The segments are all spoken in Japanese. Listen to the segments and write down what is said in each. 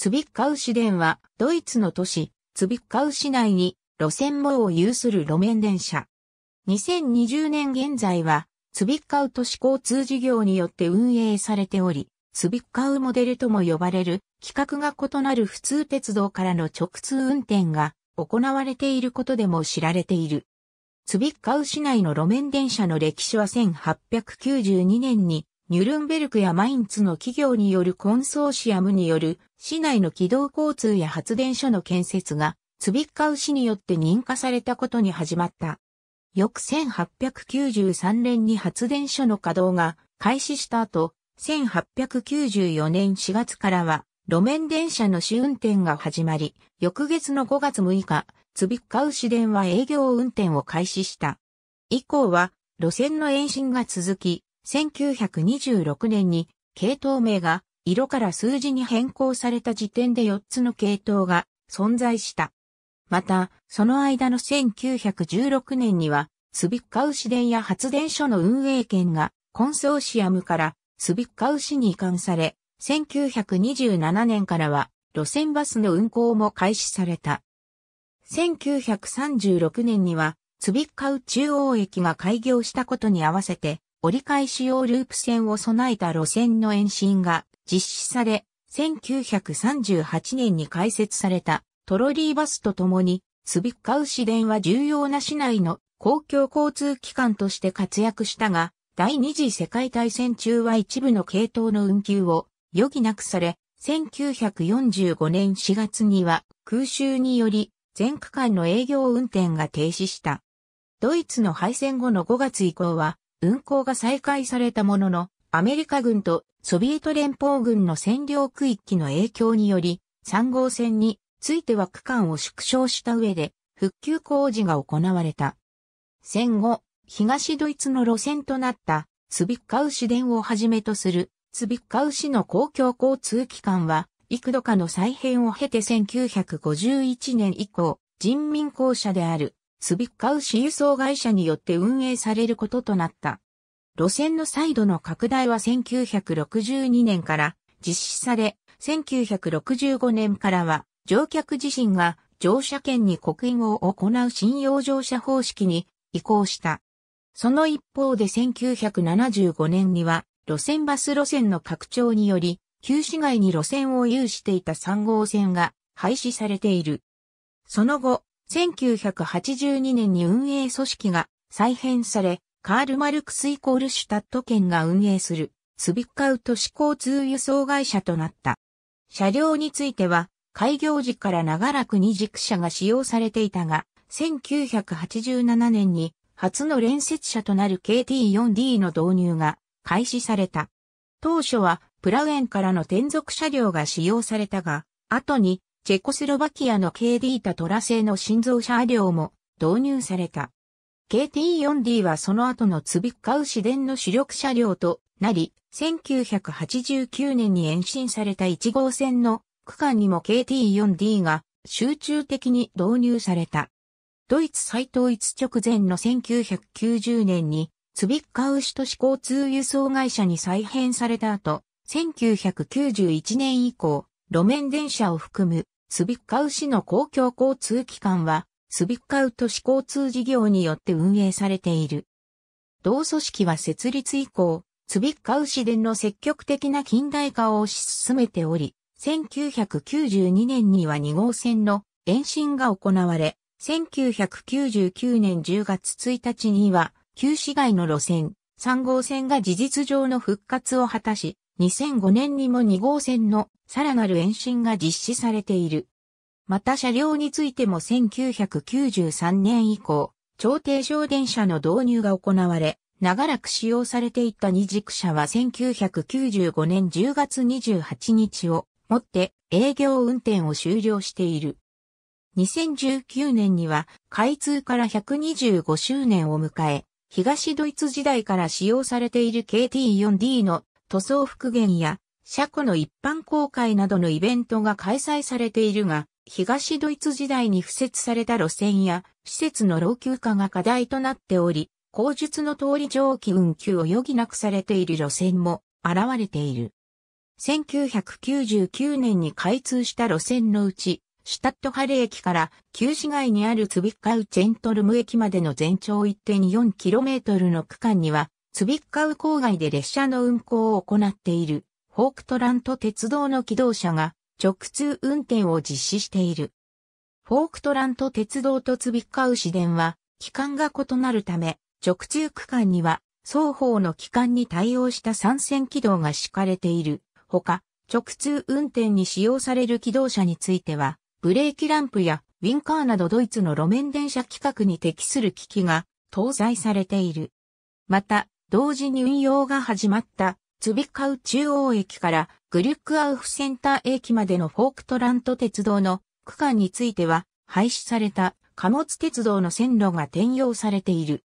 ツビッカウ市電は、ドイツの都市、ツビッカウ市内に、路線網を有する路面電車。2020年現在は、ツビッカウ都市交通事業によって運営されており、ツビッカウモデルとも呼ばれる、規格が異なる普通鉄道からの直通運転が行われていることでも知られている。ツビッカウ市内の路面電車の歴史は1892年にニュルンベルクやマインツの企業によるコンソーシアムによる市内の軌道交通や発電所の建設が、つびっかう市によって認可されたことに始まった。翌1893年に発電所の稼働が開始した後、1894年4月からは路面電車の試運転が始まり、翌月の5月6日、つびっかう市電は営業運転を開始した。以降は路線の延伸が続き、1926年に系統名が色から数字に変更された時点で4つの系統が存在した。また、その間の1916年には、スビッカウ市電や発電所の運営権がコンソーシアムからスビッカウ市に移管され、1927年からは路線バスの運行も開始された。1936年には、ツビッカウ中央駅が開業したことに合わせて、折り返し用ループ線を備えた路線の延伸が実施され、1938年に開設されたトロリーバスとともに、スビッカウ市電は重要な市内の公共交通機関として活躍したが、第二次世界大戦中は一部の系統の運休を余儀なくされ、1945年4月には空襲により全区間の営業運転が停止した。ドイツの敗戦後の5月以降は運行が再開されたものの、アメリカ軍とソビエト連邦軍の占領区域の影響により、3号線については区間を縮小した上で、復旧工事が行われた。戦後、東ドイツの路線となったツビッカウ市電をはじめとするツビッカウ市の公共交通機関は、幾度かの再編を経て1951年以降、人民公社であるツビッカウ市輸送会社によって運営されることとなった。路線の再度の拡大は1962年から実施され、1965年からは乗客自身が乗車券に刻印を行う信用乗車方式に移行した。その一方で1975年には路線バス路線の拡張により、旧市街に路線を有していた3号線が廃止されている。その後、1982年に運営組織が再編され、カール・マルクスイコールシュタット県が運営するスビッカウ都市交通輸送会社となった。車両については、開業時から長らく二軸車が使用されていたが、1987年に初の連接車となる KT4D の導入が開始された。当初はプラウェンからの転属車両が使用されたが、後にチェコスロバキアの KD タトラ製の新造車両も導入された。KT4D はその後のツビッカウ市電の主力車両となり、1989年に延伸された1号線の区間にも KT4D が集中的に導入された。ドイツ再統一直前の1990年にツビッカウ市都市交通輸送会社に再編された後、1991年以降、路面電車を含むツビッカウ市の公共交通機関はスビッカウ都市交通事業によって運営されている。同組織は設立以降、スビッカウ市電の積極的な近代化を推し進めており、1992年には2号線の延伸が行われ、1999年10月1日には、旧市街の路線、3号線が事実上の復活を果たし、2005年にも2号線のさらなる延伸が実施されている。また車両についても1993年以降、超低省電車の導入が行われ、長らく使用されていた二軸車は1995年10月28日をもって営業運転を終了している。2019年には開通から125周年を迎え、東ドイツ時代から使用されている KT4D の塗装復元や車庫の一般公開などのイベントが開催されているが、東ドイツ時代に敷設された路線や施設の老朽化が課題となっており、口述の通り上記運休を余儀なくされている路線も現れている。1999年に開通した路線のうち、シュタットハレ駅から旧市街にあるツビッカウチェントルム駅までの全長 1.4km の区間には、ツビッカウ郊外で列車の運行を行っている、ホークトラント鉄道の機動車が直通運転を実施している。フォークトラント鉄道とツビッカウ市電は、期間が異なるため、直通区間には、双方の期間に対応した参線軌道が敷かれている。ほか、直通運転に使用される機動車については、ブレーキランプやウィンカーなどドイツの路面電車規格に適する機器が搭載されている。また、同時に運用が始まったツビカウ中央駅からグリュックアウフセンター駅までのフォークトラント鉄道の区間については廃止された貨物鉄道の線路が転用されている。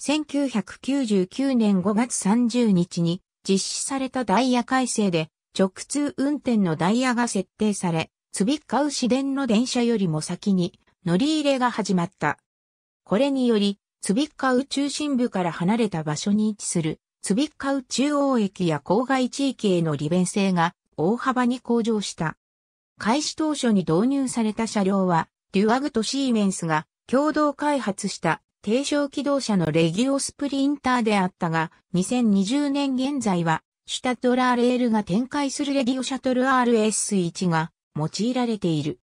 1999年5月30日に実施されたダイヤ改正で直通運転のダイヤが設定され、ツビカウ市電の電車よりも先に乗り入れが始まった。これにより、ツビカウ中心部から離れた場所に位置するツビッカウ中央駅や郊外地域への利便性が大幅に向上した。開始当初に導入された車両は、デュアグとシーメンスが共同開発した低床機動車のレギオスプリンターであったが、2020年現在は、シュタトラーレールが展開するレギオシャトル RS1 が用いられている。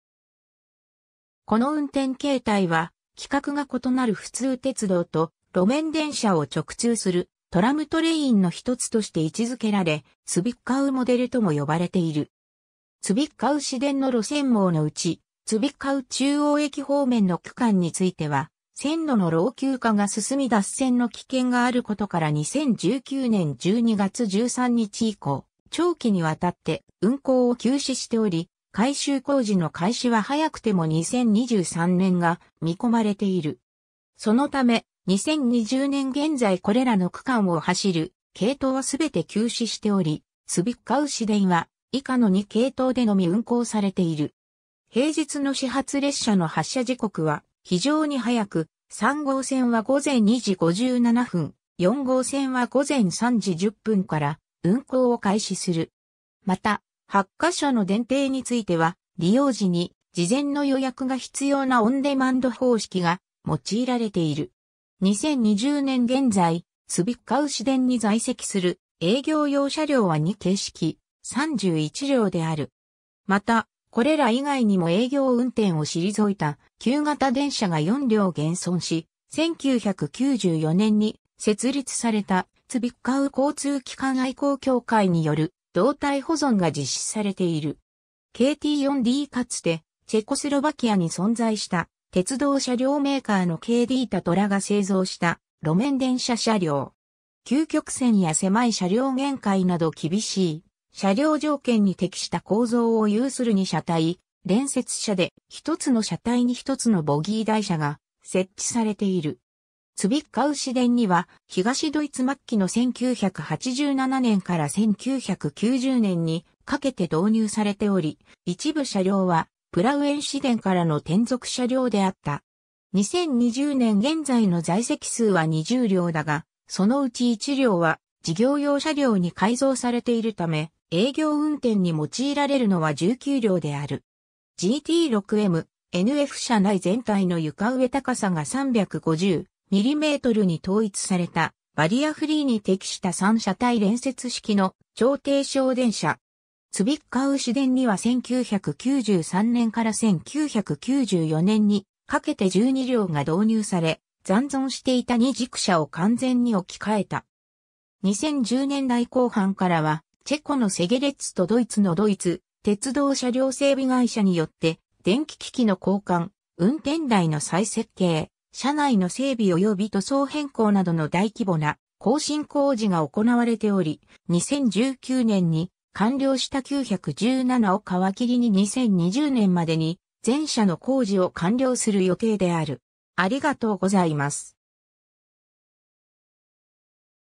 この運転形態は、規格が異なる普通鉄道と路面電車を直通するトラムトレインの一つとして位置づけられ、ツビッカウモデルとも呼ばれている。ツビッカウ市電の路線網のうち、ツビッカウ中央駅方面の区間については、線路の老朽化が進み脱線の危険があることから2019年12月13日以降、長期にわたって運行を休止しており、改修工事の開始は早くても2023年が見込まれている。そのため、2020年現在これらの区間を走る系統はすべて休止しており、スビッカウ市電は以下の2系統でのみ運行されている。平日の始発列車の発車時刻は非常に早く、3号線は午前2時57分、4号線は午前3時10分から運行を開始する。また、8カ所の電停については、利用時に事前の予約が必要なオンデマンド方式が用いられている。2020年現在、スビッカウ市電に在籍する営業用車両は2形式、31両である。また、これら以外にも営業運転を退いた旧型電車が4両減損し、1994年に設立されたツビッカウ交通機関愛好協会による動態保存が実施されている。KT4D かつてチェコスロバキアに存在した鉄道車両メーカーの KD タトラが製造した路面電車車両。急曲線や狭い車両限界など厳しい車両条件に適した構造を有するに車体、連接車で一つの車体に一つのボギー台車が設置されている。ツビッカウ市電には東ドイツ末期の1987年から1990年にかけて導入されており、一部車両はプラウエン市電からの転属車両であった。2020年現在の在籍数は20両だが、そのうち1両は事業用車両に改造されているため、営業運転に用いられるのは19両である。GT6M、NF 車内全体の床上高さが 350mm に統一されたバリアフリーに適した3車体連接式の超低床電車ツビッカウ市電には1993年から1994年にかけて12両が導入され、残存していた二軸車を完全に置き換えた。2010年代後半からは、チェコのセゲレッツとドイツのドイツ、鉄道車両整備会社によって、電気機器の交換、運転台の再設計、車内の整備及び塗装変更などの大規模な更新工事が行われており、2019年に完了した917を皮切りに2020年までに全社の工事を完了する予定である。ありがとうございます。